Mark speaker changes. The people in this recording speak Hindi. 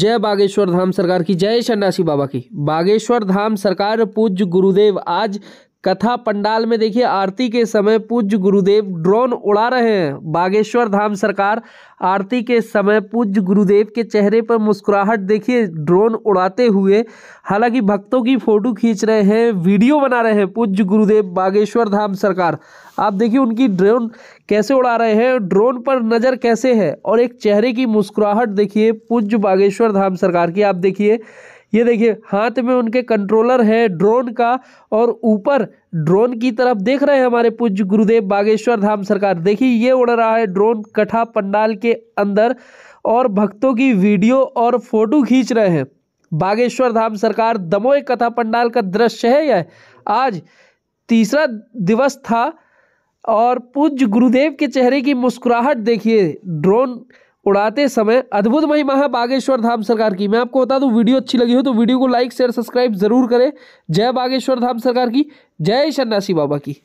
Speaker 1: जय बागेश्वर धाम सरकार की जय शंडासी बाबा की बागेश्वर धाम सरकार पूज्य गुरुदेव आज कथा पंडाल में देखिए आरती के समय पूज्य गुरुदेव ड्रोन उड़ा रहे हैं बागेश्वर धाम सरकार आरती के समय पूज्य गुरुदेव के चेहरे पर मुस्कुराहट देखिए ड्रोन उड़ाते हुए हालांकि भक्तों की फ़ोटो खींच रहे हैं वीडियो बना रहे हैं पूज्य गुरुदेव बागेश्वर धाम सरकार आप देखिए उनकी ड्रोन कैसे उड़ा रहे हैं ड्रोन पर नज़र कैसे है और एक चेहरे की मुस्कुराहट देखिए पूज्य बागेश्वर धाम सरकार की आप देखिए ये देखिए हाथ में उनके कंट्रोलर है ड्रोन का और ऊपर ड्रोन की तरफ देख रहे हैं हमारे पूज्य गुरुदेव बागेश्वर धाम सरकार देखिए ये उड़ रहा है ड्रोन कठा पंडाल के अंदर और भक्तों की वीडियो और फोटो खींच रहे हैं बागेश्वर धाम सरकार दमोह कथा पंडाल का दृश्य है यह आज तीसरा दिवस था और पूज्य गुरुदेव के चेहरे की मुस्कुराहट देखिए ड्रोन उड़ाते समय अद्भुत महिमा है बागेश्वर धाम सरकार की मैं आपको बता दूं वीडियो अच्छी लगी हो तो वीडियो को लाइक शेयर सब्सक्राइब जरूर करें जय बागेश्वर धाम सरकार की जय शन्नासी बाबा की